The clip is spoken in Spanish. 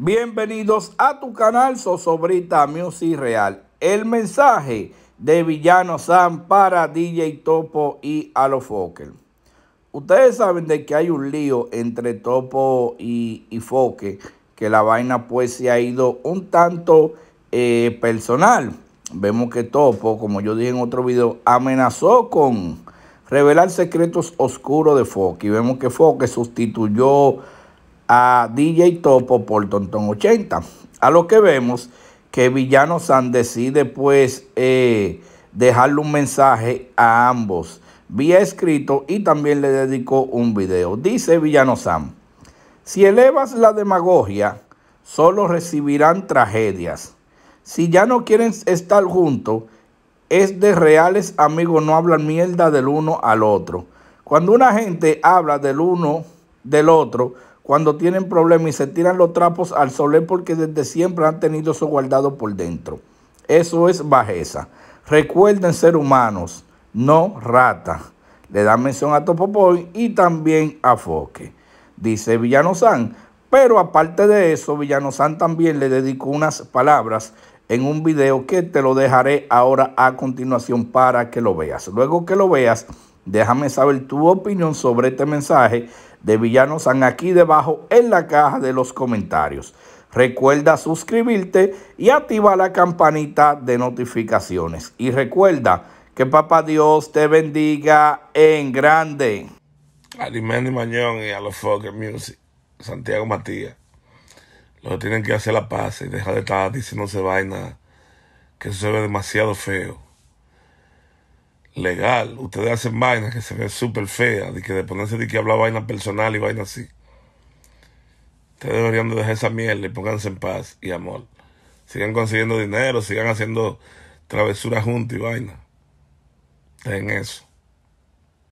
Bienvenidos a tu canal Sosobrita Music Real. El mensaje de Villano Sam para DJ Topo y Foque. Ustedes saben de que hay un lío entre Topo y, y Foque, que la vaina pues se ha ido un tanto eh, personal. Vemos que Topo, como yo dije en otro video, amenazó con revelar secretos oscuros de Foque. Y vemos que Foque sustituyó a DJ Topo por Tontón 80. A lo que vemos que Villano Sam decide pues eh, dejarle un mensaje a ambos vía escrito y también le dedicó un video. Dice Villano Sam... si elevas la demagogia, solo recibirán tragedias. Si ya no quieren estar juntos, es de reales amigos no hablan mierda del uno al otro. Cuando una gente habla del uno del otro, cuando tienen problemas y se tiran los trapos al sol porque desde siempre han tenido eso guardado por dentro. Eso es bajeza. Recuerden ser humanos, no ratas. Le dan mención a Topopoy y también a Foque. Dice San... Pero aparte de eso, Villano San también le dedicó unas palabras en un video que te lo dejaré ahora a continuación para que lo veas. Luego que lo veas, déjame saber tu opinión sobre este mensaje de Villanos están aquí debajo en la caja de los comentarios. Recuerda suscribirte y activa la campanita de notificaciones. Y recuerda que Papá Dios te bendiga en grande. y Mañón y a los Music, Santiago Matías. Lo tienen que hacer la paz y dejar de estar diciéndose vaina que eso se ve demasiado feo legal, ustedes hacen vainas que se ven súper feas, de que de ponerse de que habla vaina personal y vaina así. Ustedes deberían de dejar esa mierda y pónganse en paz y amor. Sigan consiguiendo dinero, sigan haciendo travesuras juntos y vaina. En eso.